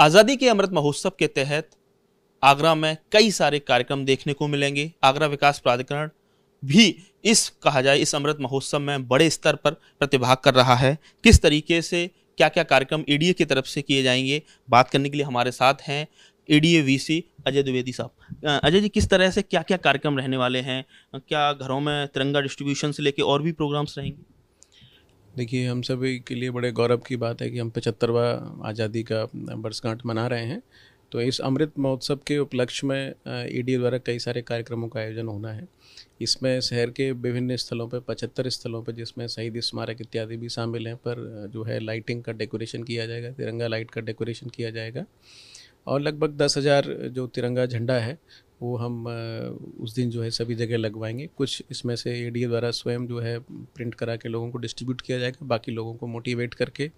आज़ादी के अमृत महोत्सव के तहत आगरा में कई सारे कार्यक्रम देखने को मिलेंगे आगरा विकास प्राधिकरण भी इस कहा जाए इस अमृत महोत्सव में बड़े स्तर पर प्रतिभाग कर रहा है किस तरीके से क्या क्या कार्यक्रम ए e की तरफ से किए जाएंगे बात करने के लिए हमारे साथ हैं V e VC Ajay Dwivedi साहब अजय जी किस तरह से क्या क्या कार्यक्रम रहने वाले हैं क्या घरों में तिरंगा डिस्ट्रीब्यूशन से लेके और भी प्रोग्राम्स रहेंगे देखिए हम सभी के लिए बड़े गौरव की बात है कि हम पचहत्तरवा आज़ादी का वर्षगांठ मना रहे हैं तो इस अमृत महोत्सव के उपलक्ष्य में ई e द्वारा कई सारे कार्यक्रमों का आयोजन होना है इसमें शहर के विभिन्न स्थलों पर पचहत्तर स्थलों पर जिसमें शहीद स्मारक इत्यादि भी शामिल हैं पर जो है लाइटिंग का डेकोरेशन किया जाएगा तिरंगा लाइट का डेकोरेशन किया जाएगा और लगभग दस हज़ार जो तिरंगा झंडा है वो हम उस दिन जो है सभी जगह लगवाएंगे कुछ इसमें से एडीए द्वारा स्वयं जो है प्रिंट करा के लोगों को डिस्ट्रीब्यूट किया जाएगा बाकी लोगों को मोटिवेट करके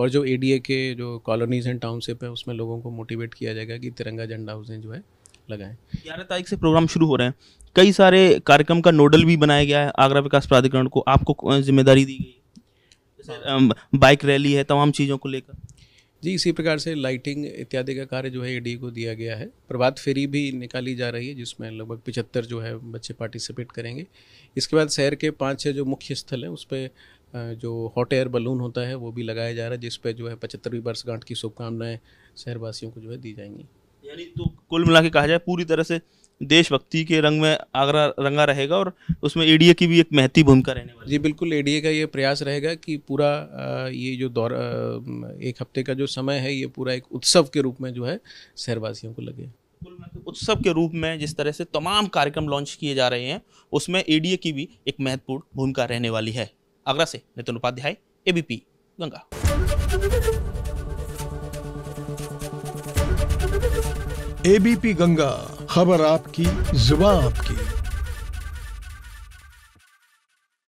और जो एडीए के जो कॉलोनीज एंड टाउनशिप है उसमें लोगों को मोटिवेट किया जाएगा कि तिरंगा झंडा उस दिन जो है लगाएं ग्यारह तारीख से प्रोग्राम शुरू हो रहे हैं कई सारे कार्यक्रम का नोडल भी बनाया गया है आगरा विकास प्राधिकरण को आपको जिम्मेदारी दी गई हाँ। बाइक रैली है तमाम चीज़ों को लेकर जी इसी प्रकार से लाइटिंग इत्यादि का कार्य जो है ए को दिया गया है प्रभात फेरी भी निकाली जा रही है जिसमें लगभग पिचहत्तर जो है बच्चे पार्टिसिपेट करेंगे इसके बाद शहर के पाँच छः जो मुख्य स्थल हैं उस पर जो हॉट एयर बलून होता है वो भी लगाया जा रहा है जिसपे जो है पचहत्तरवीं वर्षगांठ की शुभकामनाएं शहरवासियों को जो है दी जाएंगी यानी तो कुल मिला के कहा जाए पूरी तरह से देशभक्ति के रंग में आगरा रंगा रहेगा और उसमें एडीए की भी एक महती भूमिका रहने वाली जी बिल्कुल एडीए का ये प्रयास रहेगा कि पूरा ये जो दौर एक हफ्ते का जो समय है ये पूरा एक उत्सव के रूप में जो है शहरवासियों को लगे तो उत्सव के रूप में जिस तरह से तमाम कार्यक्रम लॉन्च किए जा रहे हैं उसमें एडीए की भी एक महत्वपूर्ण भूमिका रहने वाली है आगरा से नितिन उपाध्याय एबीपी गंगा एबीपी गंगा खबर आपकी जुबा आपकी